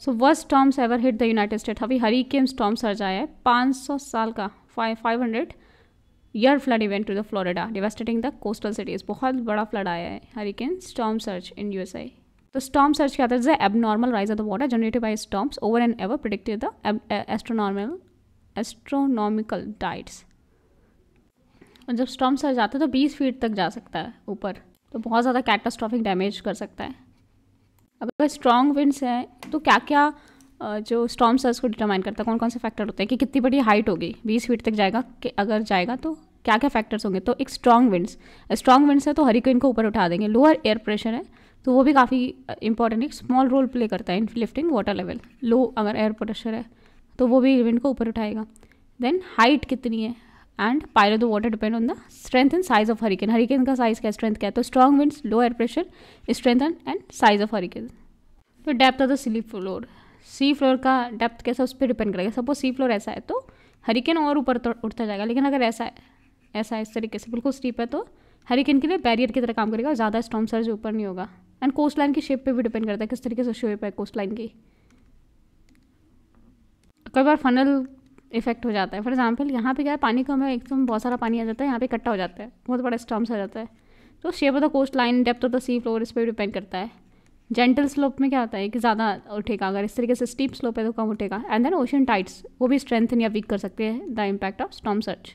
so worst storms ever hit the United State अभी hurricane storm surge आया है पाँच सौ साल का five five hundred year flood event to the Florida devastating the coastal cities बहुत बड़ा फ्लड आया है hurricane storm surge in USA तो स्टॉम सर्च क्या था abnormal rise of the water generated by storms over and ever predicted the astronormal astronomical tides और जब storm search आता है तो बीस फीट तक जा सकता है ऊपर तो बहुत ज़्यादा कैटास्ट्रॉफिक डैमेज कर सकता है अगर स्ट्रॉन्ग विंड्स हैं तो क्या क्या जो स्टॉम्स है उसको डिटरमाइन करता है कौन कौन से फैक्टर होते हैं कि कितनी बड़ी हाइट होगी बीस फीट तक जाएगा कि अगर जाएगा तो क्या क्या फैक्टर्स होंगे तो एक स्ट्रॉन्ग विंड्स स्ट्रॉन्ग विंड्स है तो हरिकेन को ऊपर उठा देंगे लोअर एयर प्रेशर है तो वो भी काफ़ी इंपॉर्टेंट एक स्मॉल रोल प्ले करता है in lifting water level low अगर एयर प्रेशर है तो वो भी विंड को ऊपर उठाएगा देन हाइट कितनी है and pile of the water depend on the strength and size of hurricane hurricane का साइज क्या स्ट्रेंथ क्या है तो strong winds low air pressure strength and size of hurricane तो depth of the sleep floor sea floor का depth कैसा उस पर डिपेंड करेगा सपोज सी फ्लोर ऐसा है तो हरिकेन और ऊपर तो उठता जाएगा लेकिन अगर ऐसा है ऐसा है इस तरीके से बिल्कुल स्टीप है तो हरिकेन के लिए बैरियर की तरह काम करेगा और ज़्यादा स्टॉम सर्ज ऊपर नहीं होगा एंड कोस्ट लाइन की शेप पे भी डिपेंड करता है किस तरीके से शेप है कोस्ट लाइन की कई बार फनल इफेक्ट हो जाता है फॉर एग्जाम्पल यहाँ पे क्या है पानी कम है एकदम तो बहुत सारा पानी आ जाता है यहाँ पे इकट्ठा हो जाता है बहुत बड़ा स्टॉम्स आ जाता है तो shape of the coastline depth of the sea floor इस पर डिपेंड करता है जेंटल स्लोप में क्या होता है कि ज़्यादा उठेगा अगर इस तरीके से स्टीप स्लोप है तो कम उठेगा एंड देन ओशन टाइट्स वो भी स्ट्रेंथन या वीक कर सकते हैं the impact of storm search